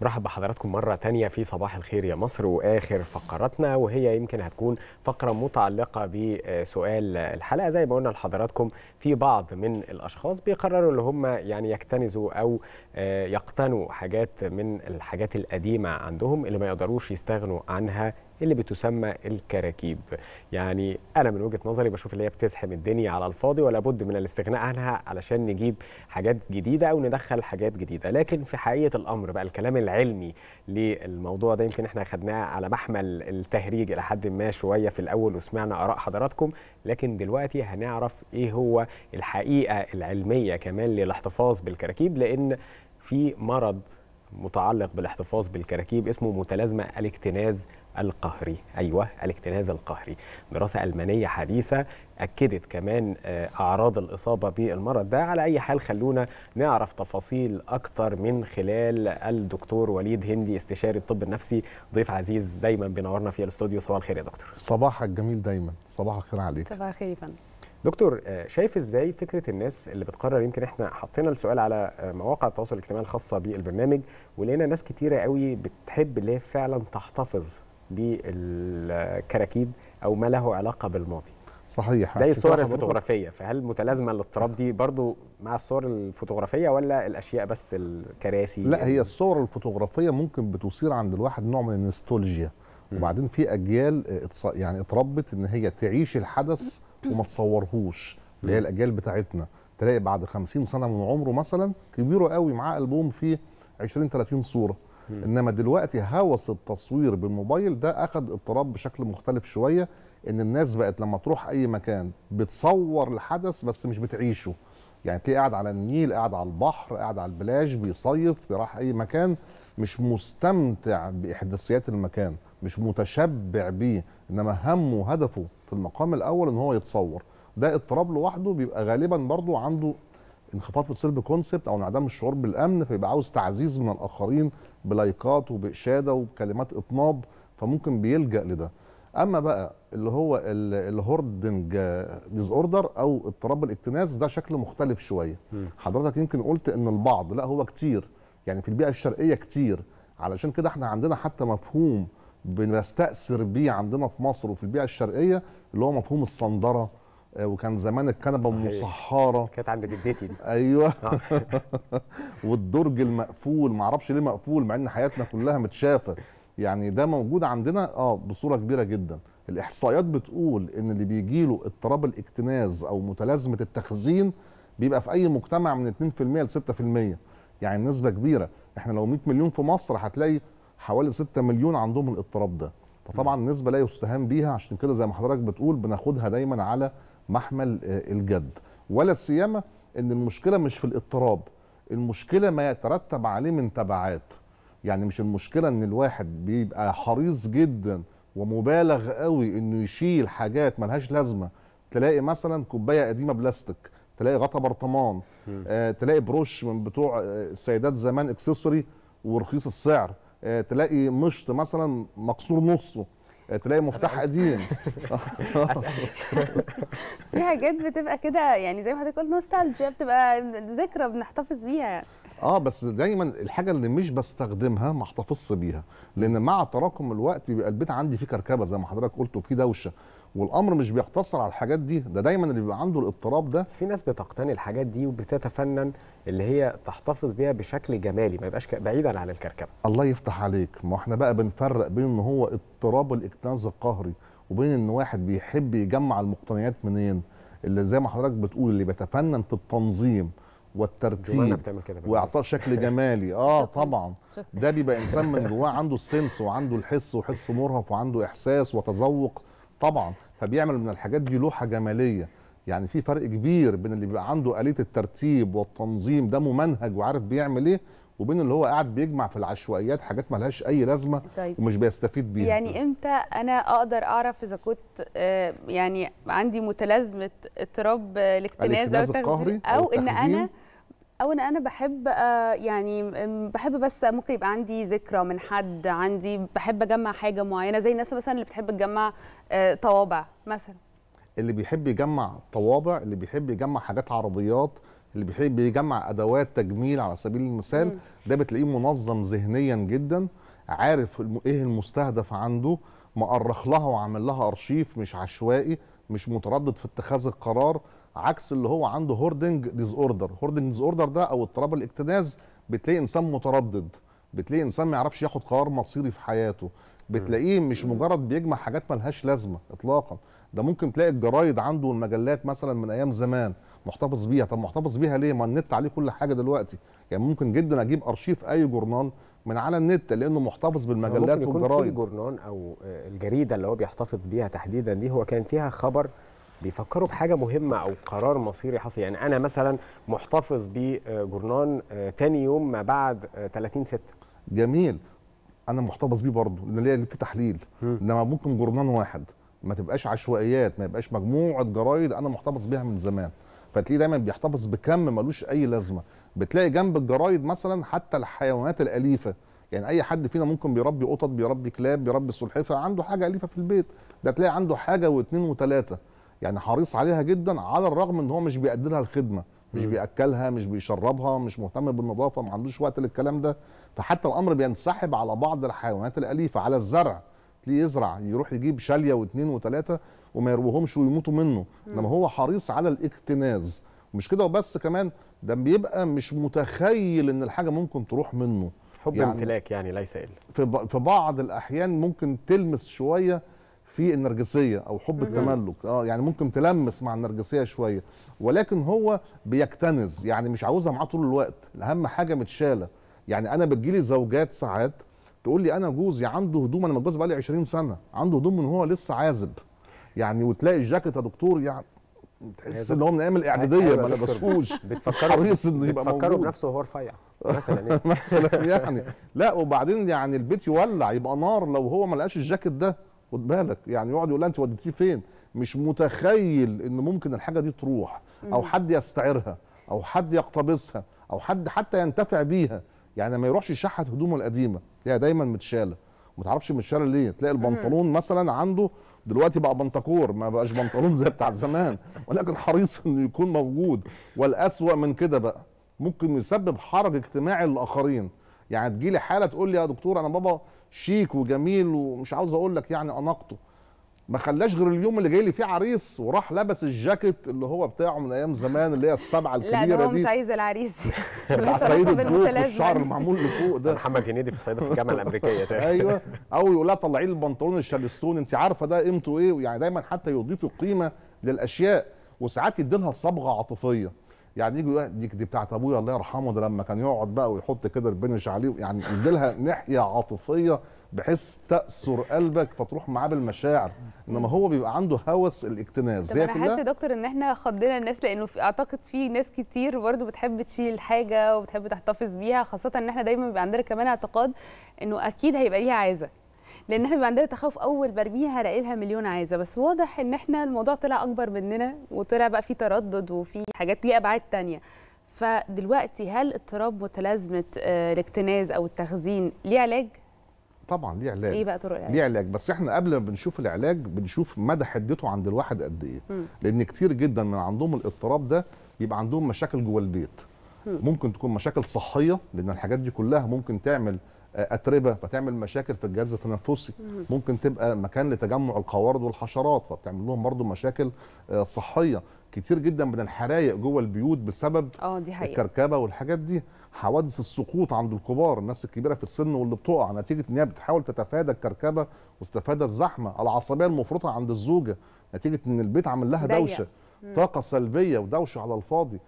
برحب بحضراتكم مرة تانية في صباح الخير يا مصر وآخر فقراتنا وهي يمكن هتكون فقرة متعلقة بسؤال الحلقة زي ما قلنا لحضراتكم في بعض من الأشخاص بيقرروا اللي هم يعني يكتنزوا أو آه، يقتنوا حاجات من الحاجات القديمة عندهم اللي ما يقدروش يستغنوا عنها اللي بتسمى الكراكيب يعني انا من وجهه نظري بشوف اللي هي بتزحم الدنيا على الفاضي ولا بد من الاستغناء عنها علشان نجيب حاجات جديده او ندخل حاجات جديده لكن في حقيقه الامر بقى الكلام العلمي للموضوع ده يمكن احنا خدناه على محمل التهريج الى حد ما شويه في الاول وسمعنا اراء حضراتكم لكن دلوقتي هنعرف ايه هو الحقيقه العلميه كمان للاحتفاظ بالكراكيب لان في مرض متعلق بالاحتفاظ بالكراكيب اسمه متلازمه الاكتناز القهري أيوة الاكتناز القهري دراسة ألمانية حديثة أكدت كمان آه، أعراض الإصابة بالمرض ده على أي حال خلونا نعرف تفاصيل أكتر من خلال الدكتور وليد هندي استشاري الطب النفسي ضيف عزيز دايما بينورنا في الاستوديو صباح الخير يا دكتور صباحك جميل دايما صباح الخير عليك صباح الخير يا فندم دكتور آه، شايف ازاي فكره الناس اللي بتقرر يمكن احنا حطينا السؤال على آه، مواقع التواصل الاجتماعي الخاصه بالبرنامج ولقينا ناس كتيره قوي بتحب اللي هي فعلا تحتفظ بالكراكيب او ما له علاقه بالماضي صحيح زي الصور الفوتوغرافيه فهل متلازمه الاضطراب دي برضو مع الصور الفوتوغرافيه ولا الاشياء بس الكراسي لا هي الصور الفوتوغرافيه ممكن بتثير عند الواحد نوع من النوستالجيا وبعدين في اجيال يعني اتربت ان هي تعيش الحدث وما تصورهوش اللي هي الاجيال بتاعتنا تلاقي بعد 50 سنه من عمره مثلا كبيره قوي معاه البوم فيه 20 30 صوره انما دلوقتي هوس التصوير بالموبايل ده اخذ اضطراب بشكل مختلف شويه ان الناس بقت لما تروح اي مكان بتصور الحدث بس مش بتعيشه يعني تلاقيه قاعد على النيل قاعد على البحر قاعد على البلاج بيصيف بيروح اي مكان مش مستمتع باحداثيات المكان مش متشبع بيه انما همه وهدفه في المقام الاول ان هو يتصور ده اضطراب لوحده بيبقى غالبا برضو عنده انخفاض في السيلف كونسبت او انعدام الشعور بالامن فيبقى عاوز تعزيز من الاخرين بلايكات وباشاده وبكلمات اطناب فممكن بيلجا لده اما بقى اللي هو الهوردنج ديز اوردر او اضطراب الاكتناز ده شكل مختلف شويه حضرتك يمكن قلت ان البعض لا هو كتير يعني في البيئه الشرقيه كتير علشان كده احنا عندنا حتى مفهوم بنستأثر بيه عندنا في مصر وفي البيئه الشرقيه اللي هو مفهوم الصندره آه، وكان زمان الكنبه المصحره كانت عند جدتي دي ايوه آه. والدرج المقفول معرفش ليه مقفول مع ان حياتنا كلها متشافه يعني ده موجود عندنا اه بصوره كبيره جدا الاحصائيات بتقول ان اللي بيجي له اضطراب الاكتناز او متلازمه التخزين بيبقى في اي مجتمع من 2% ل 6% يعني نسبه كبيره احنا لو 100 مليون في مصر هتلاقي حوالي 6 مليون عندهم الاضطراب ده فطبعا نسبه لا يستهان بيها عشان كده زي ما حضرتك بتقول بناخدها دايما على محمل آه، الجد ولا سيما ان المشكله مش في الاضطراب المشكله ما يترتب عليه من تبعات يعني مش المشكله ان الواحد بيبقى حريص جدا ومبالغ قوي انه يشيل حاجات ملهاش لازمه تلاقي مثلا كوبايه قديمه بلاستيك تلاقي غطا برطمان آه، تلاقي بروش من بتوع السيدات آه، زمان اكسسوري ورخيص السعر آه، تلاقي مشط مثلا مكسور نصه تلاقي مفتاح قديم في حاجات بتبقى كده يعني زي ما حضرتك قلت نوستالجيا بتبقى ذكرى بنحتفظ بيها يعني اه بس دايما الحاجه اللي مش بستخدمها ما احتفظش بيها لان مع تراكم الوقت بيبقى البيت عندي فيه كركبه زي ما حضرتك قلت وفيه دوشه والامر مش بيقتصر على الحاجات دي ده دايما اللي بيبقى عنده الاضطراب ده بس في ناس بتقتني الحاجات دي وبتتفنن اللي هي تحتفظ بيها بشكل جمالي ما يبقاش بعيدا عن الكركبه الله يفتح عليك ما احنا بقى بنفرق بين ان هو اضطراب الاكتناز القهري وبين ان واحد بيحب يجمع المقتنيات منين اللي زي ما حضرتك بتقول اللي بيتفنن في التنظيم والترتيب واعطاء شكل جمالي اه طبعا ده بيبقى انسان من جواه عنده السنس وعنده الحس وحس مرهف وعنده احساس وتذوق طبعا فبيعمل من الحاجات دي لوحه جماليه يعني في فرق كبير بين اللي بيبقى عنده آلية الترتيب والتنظيم ده ممنهج وعارف بيعمل ايه وبين اللي هو قاعد بيجمع في العشوائيات حاجات ملهاش اي لازمه طيب. ومش بيستفيد بيها يعني امتى انا اقدر اعرف اذا كنت آه، يعني عندي متلازمه اضطراب آه، الاكتناز او او, أو ان انا اولا انا بحب آه، يعني بحب بس ممكن يبقى عندي ذكرى من حد عندي بحب اجمع حاجه معينه زي الناس مثلا اللي بتحب تجمع آه، طوابع مثلا اللي بيحب يجمع طوابع اللي بيحب يجمع حاجات عربيات اللي بيحب يجمع ادوات تجميل على سبيل المثال م. ده بتلاقيه منظم ذهنيا جدا عارف ايه المستهدف عنده مأرخ لها وعامل لها ارشيف مش عشوائي مش متردد في اتخاذ القرار عكس اللي هو عنده هوردنج ديز اوردر هوردنج ديز اوردر ده او اضطراب الاكتناز بتلاقي انسان متردد بتلاقي انسان ما يعرفش ياخد قرار مصيري في حياته بتلاقيه مش مجرد بيجمع حاجات ملهاش لازمه اطلاقا ده ممكن تلاقي الجرايد عنده والمجلات مثلا من ايام زمان محتفظ بيها طب محتفظ بيها ليه ما النت عليه كل حاجه دلوقتي يعني ممكن جدا اجيب ارشيف اي جورنال من على النت لانه محتفظ بالمجلات يكون والجرايد في الجورنان او آه، الجريده اللي هو بيحتفظ بيها تحديدا دي هو كان فيها خبر بيفكروا بحاجه مهمه او قرار مصيري حصل يعني انا مثلا محتفظ بجورنان آه، تاني يوم ما بعد 30 آه، 6 جميل انا محتفظ بيه برضه لان ليا في تحليل انما ممكن جورنان واحد ما تبقاش عشوائيات ما يبقاش مجموعه جرايد انا محتفظ بيها من زمان فتلاقيه دايما بيحتفظ بكم ملوش اي لازمه بتلاقي جنب الجرايد مثلا حتى الحيوانات الاليفه يعني اي حد فينا ممكن بيربي قطط بيربي كلاب بيربي سلحفاه عنده حاجه اليفه في البيت ده تلاقي عنده حاجه واثنين وثلاثه يعني حريص عليها جدا على الرغم ان هو مش بيقدرها الخدمه مش بياكلها مش بيشربها مش مهتم بالنظافه ما عندوش وقت للكلام ده فحتى الامر بينسحب على بعض الحيوانات الاليفه على الزرع تلاقيه يزرع يروح يجيب شاليه واثنين وثلاثه وما يروهمش ويموتوا منه انما هو حريص على الاكتناز مش كده وبس كمان ده بيبقى مش متخيل ان الحاجه ممكن تروح منه حب يعني امتلاك يعني ليس الا في, في بعض الاحيان ممكن تلمس شويه في النرجسيه او حب التملك اه يعني ممكن تلمس مع النرجسيه شويه ولكن هو بيكتنز يعني مش عاوزها معاه طول الوقت اهم حاجه متشاله يعني انا بتجيلي زوجات ساعات تقول لي انا جوزي عنده هدوم انا متجوز بقالي 20 سنه عنده هدوم من هو لسه عازب يعني وتلاقي الجاكيت يا دكتور يعني تحس ان هو من ايام أيوة، الاعداديه ما لبسهوش بتفكروا حريص انه يبقى بتفكروا بنفسه وهو رفيع مثلا يعني. مثلا يعني لا وبعدين يعني البيت يولع يبقى نار لو هو ما لقاش الجاكيت ده خد بالك يعني يقعد يقول انت وديتيه فين مش متخيل ان ممكن الحاجه دي تروح او حد يستعيرها او حد يقتبسها او حد حتى ينتفع بيها يعني ما يروحش يشحت هدومه القديمه هي دايما متشاله ما تعرفش متشاله ليه تلاقي البنطلون مثلا عنده دلوقتي بقى بنطكور ما بقاش بنطلون زي بتاع زمان ولكن حريص انه يكون موجود والاسوا من كده بقى ممكن يسبب حرج اجتماعي للاخرين يعني تجيلي حاله تقول لي يا دكتور انا بابا شيك وجميل ومش عاوز اقول لك يعني اناقته ما خلاش غير اليوم اللي جاي لي فيه عريس وراح لبس الجاكيت اللي هو بتاعه من ايام زمان اللي هي السبعه الكبيره دي لا ده هو مش عايز العريس صعيد الجوك الشعر المعمول لفوق ده محمد هنيدي في الصعيد في الجامعه الامريكيه ايوه او يقول لها طلعي لي البنطلون الشالستون انت عارفه ده قيمته ايه يعني دايما حتى يضيفوا قيمه للاشياء وساعات يدي لها صبغه عاطفيه يعني يجي يقول دي بتاعت ابويا الله يرحمه ده لما كان يقعد بقى ويحط كده البنش عليه يعني يدي لها ناحيه عاطفيه بحيث تأثر قلبك فتروح معاه بالمشاعر انما هو بيبقى عنده هوس الاكتناز طب انا حاسه يا دكتور ان احنا خضينا الناس لانه في اعتقد في ناس كتير برضه بتحب تشيل حاجه وبتحب تحتفظ بيها خاصه ان احنا دايما بيبقى عندنا كمان اعتقاد انه اكيد هيبقى ليها عايزه لان احنا بيبقى عندنا تخوف اول برميها الاقي لها مليون عايزه بس واضح ان احنا الموضوع طلع اكبر مننا وطلع بقى في تردد وفي حاجات ليها ابعاد ثانيه فدلوقتي هل اضطراب متلازمه آه، الاكتناز او التخزين ليه علاج طبعا ليه علاج ايه بقى طرق العلاج؟ ليه علاج بس احنا قبل ما بنشوف العلاج بنشوف مدى حدته عند الواحد قد ايه لان كتير جدا من عندهم الاضطراب ده يبقى عندهم مشاكل جوه البيت ممكن تكون مشاكل صحيه لان الحاجات دي كلها ممكن تعمل آه، اتربه فتعمل مشاكل في الجهاز التنفسي ممكن تبقى مكان لتجمع القوارض والحشرات فبتعمل لهم برضو مشاكل آه، صحيه كتير جدا من الحرايق جوه البيوت بسبب اه، دي حقيقة. الكركبه والحاجات دي حوادث السقوط عند الكبار الناس الكبيره في السن واللي بتقع نتيجه ان هي بتحاول تتفادى الكركبه وتتفادى الزحمه العصبيه المفرطه عند الزوجه نتيجه ان البيت عامل لها دوشه مم. طاقه سلبيه ودوشه على الفاضي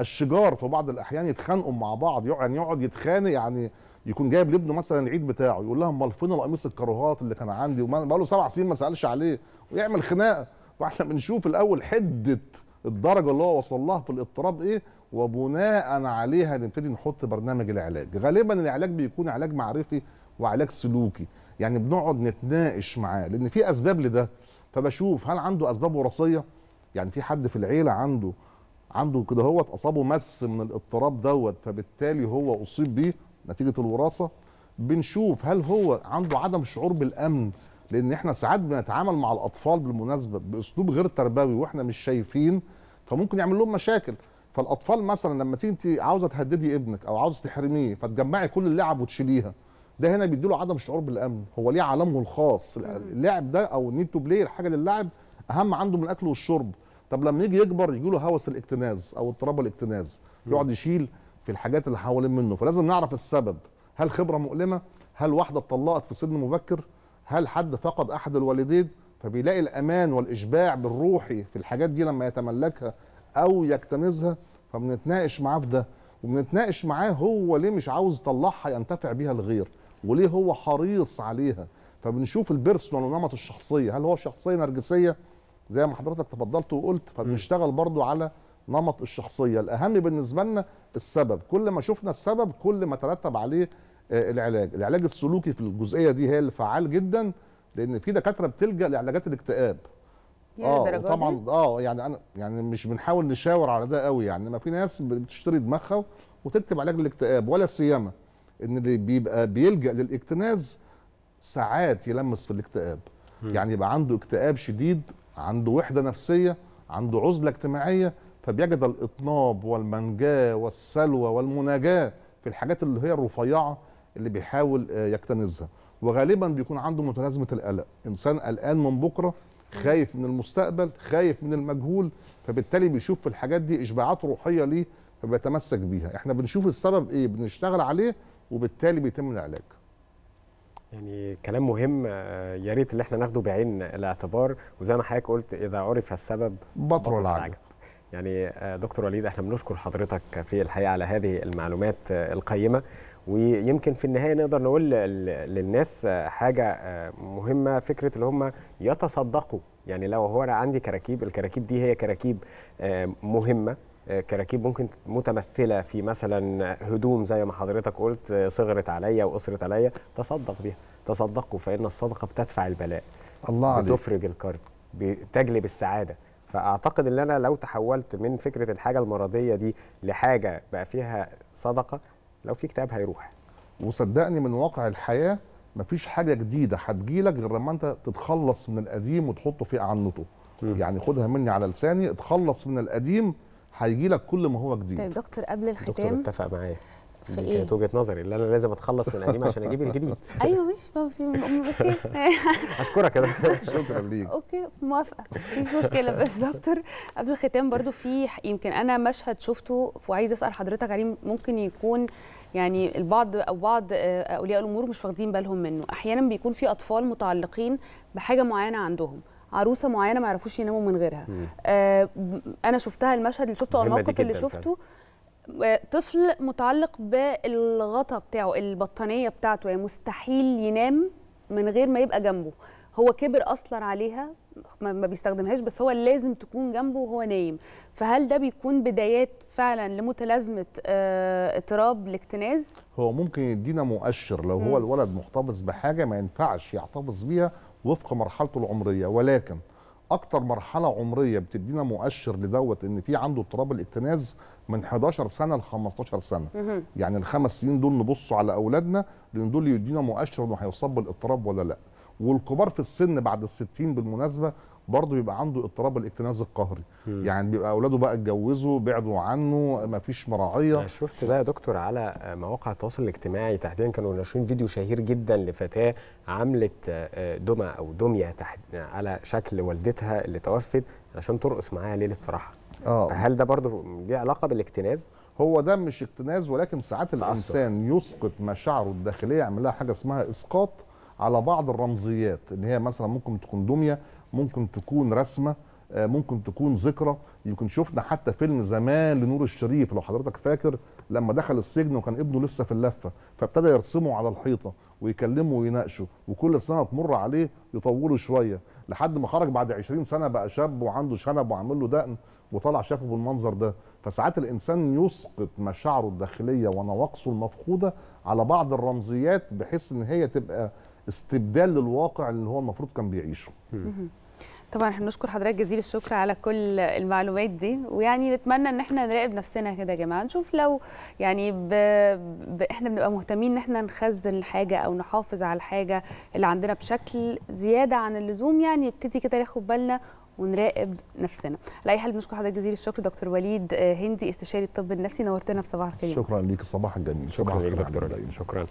الشجار في بعض الاحيان يتخانقوا مع بعض يعني يقعد يتخانق يعني يكون جايب لابنه مثلا العيد بتاعه يقول لها امال فين القميص الكروهات اللي كان عندي بقى له سبع سنين ما سالش عليه ويعمل خناقه واحنا بنشوف الاول حده الدرجه اللي هو وصل لها في الاضطراب ايه وبناء عليها نبتدي نحط برنامج العلاج غالبا العلاج بيكون علاج معرفي وعلاج سلوكي يعني بنقعد نتناقش معاه لان في اسباب لده فبشوف هل عنده اسباب وراثيه يعني في حد في العيله عنده عنده كده هو اصابه مس من الاضطراب دوت فبالتالي هو اصيب بيه نتيجه الوراثه بنشوف هل هو عنده عدم شعور بالامن لان احنا ساعات بنتعامل مع الاطفال بالمناسبه باسلوب غير تربوي واحنا مش شايفين فممكن يعمل لهم مشاكل فالاطفال مثلا لما تيجي انت عاوزه تهددي ابنك او عاوزه تحرميه فتجمعي كل اللعب وتشيليها ده هنا بيديله عدم شعور بالامن هو ليه عالمه الخاص اللعب ده او النيت تو بلاي الحاجه للعب اهم عنده من الاكل والشرب طب لما يجي يكبر يجي له هوس الاكتناز او اضطراب الاكتناز يقعد يشيل في الحاجات اللي حوالين منه فلازم نعرف السبب هل خبره مؤلمه هل واحده اتطلقت في سن مبكر هل حد فقد احد الوالدين فبيلاقي الامان والاشباع بالروحي في الحاجات دي لما يتملكها او يكتنزها فبنتناقش معاه في ده وبنتناقش معاه هو ليه مش عاوز يطلعها ينتفع بيها الغير وليه هو حريص عليها فبنشوف البيرسونال ونمط الشخصيه هل هو شخصيه نرجسيه زي ما حضرتك تفضلت وقلت فبنشتغل برضو على نمط الشخصيه الاهم بالنسبه لنا السبب كل ما شفنا السبب كل ما ترتب عليه آه، العلاج العلاج السلوكي في الجزئيه دي هي اللي فعال جدا لان في دكاتره بتلجا لعلاجات الاكتئاب اه طبعا اه يعني انا يعني مش بنحاول نشاور على ده قوي يعني ما في ناس بتشتري دماغها وتكتب علاج الاكتئاب ولا سيما ان اللي بيبقى بيلجا للاكتناز ساعات يلمس في الاكتئاب م. يعني يبقى عنده اكتئاب شديد عنده وحده نفسيه عنده عزله اجتماعيه فبيجد الاطناب والمنجاه والسلوى والمناجاه في الحاجات اللي هي الرفيعه اللي بيحاول آه، يكتنزها وغالبا بيكون عنده متلازمه القلق انسان قلقان من بكره خايف من المستقبل خايف من المجهول فبالتالي بيشوف في الحاجات دي اشباعات روحيه ليه فبيتمسك بيها احنا بنشوف السبب ايه بنشتغل عليه وبالتالي بيتم العلاج يعني كلام مهم آه، يا ريت اللي احنا ناخده بعين الاعتبار وزي ما حضرتك قلت اذا عرف السبب بطل العجب يعني آه، دكتور وليد احنا بنشكر حضرتك في الحقيقه على هذه المعلومات آه، القيمه ويمكن في النهايه نقدر نقول للناس آه، حاجه مهمه فكره اللي هم يتصدقوا يعني لو هو انا عندي كراكيب الكراكيب دي هي كراكيب مهمه كراكيب ممكن متمثله في مثلا هدوم زي ما حضرتك قلت صغرت عليا واسرت عليا تصدق بيها تصدقوا فان الصدقه بتدفع البلاء الله عليك بتفرج الكرب بتجلب السعاده فاعتقد ان انا لو تحولت من فكره الحاجه المرضيه دي لحاجه بقى فيها صدقه لو في كتاب هيروح وصدقني من واقع الحياه مفيش حاجه جديده هتجيلك غير لما انت تتخلص من القديم وتحطه في اعنته يعني خدها مني على لساني اتخلص من القديم هيجي لك كل ما هو جديد طيب دكتور قبل الختام دكتور اتفق معايا في إيه؟ كانت وجهه نظري اللي انا لازم اتخلص من القديم عشان اجيب الجديد ايوه ماشي بقى في اوكي اشكرك يا شكرا ليك اوكي موافقه مفيش مشكله بس دكتور قبل الختام برضو في يمكن انا مشهد شفته وعايزه اسال حضرتك عليه ممكن يكون يعني البعض او بعض آه، اولياء الامور مش واخدين بالهم منه احيانا بيكون في اطفال متعلقين بحاجه معينه عندهم عروسه معينه ما يعرفوش يناموا من غيرها آه انا شفتها المشهد اللي شفته او الموقف اللي شفته فعلا. طفل متعلق بالغطا بتاعه البطانيه بتاعته يعني مستحيل ينام من غير ما يبقى جنبه هو كبر اصلا عليها ما بيستخدمهاش بس هو لازم تكون جنبه وهو نايم فهل ده بيكون بدايات فعلا لمتلازمه آه، اضطراب الاكتناز هو ممكن يدينا مؤشر لو هو الولد محتفظ بحاجه ما ينفعش يحتفظ بيها وفق مرحلته العمريه ولكن اكتر مرحله عمريه بتدينا مؤشر لدوت ان في عنده اضطراب الاكتناز من 11 سنه ل 15 سنه يعني الخمس سنين دول نبصوا على اولادنا لان دول يدينا مؤشر انه هيصاب بالاضطراب ولا لا والكبار في السن بعد الستين بالمناسبه برضه بيبقى عنده اضطراب الاكتناز القهري م. يعني بيبقى اولاده بقى اتجوزوا بعدوا عنه مفيش مراعيه انا شفت بقى يا دكتور على مواقع التواصل الاجتماعي تحديدا كانوا ناشرين فيديو شهير جدا لفتاه عملت آه، دمى او دميه تحت على شكل والدتها اللي توفت عشان ترقص معاها ليله فرحها آه. فهل ده برضه ليه علاقه بالاكتناز هو ده مش اكتناز ولكن ساعات الانسان يسقط مشاعره الداخليه يعمل لها حاجه اسمها اسقاط على بعض الرمزيات ان هي مثلا ممكن تكون دميه ممكن تكون رسمه آه، ممكن تكون ذكرى يمكن شفنا حتى فيلم زمان لنور الشريف لو حضرتك فاكر لما دخل السجن وكان ابنه لسه في اللفه فابتدى يرسمه على الحيطه ويكلمه ويناقشه وكل سنه تمر عليه يطوله شويه لحد ما خرج بعد 20 سنه بقى شاب وعنده شنب وعامل له دقن وطلع شافه بالمنظر ده فساعات الانسان يسقط مشاعره الداخليه ونواقصه المفقوده على بعض الرمزيات بحيث ان هي تبقى استبدال للواقع اللي هو المفروض كان بيعيشه طبعا احنا بنشكر حضرتك جزيل الشكر على كل المعلومات دي ويعني نتمنى ان احنا نراقب نفسنا كده يا جماعه نشوف لو يعني ب... ب... احنا بنبقى مهتمين ان احنا نخزن الحاجه او نحافظ على الحاجه اللي عندنا بشكل زياده عن اللزوم يعني نبتدي كده ناخد بالنا ونراقب نفسنا لاي اي حال بنشكر حضرتك جزيل الشكر دكتور وليد آه، هندي استشاري الطب النفسي نورتنا في صباح الخير شكرا ليك الصباح الجميل شكرا, شكرا ليك دكتور شكرا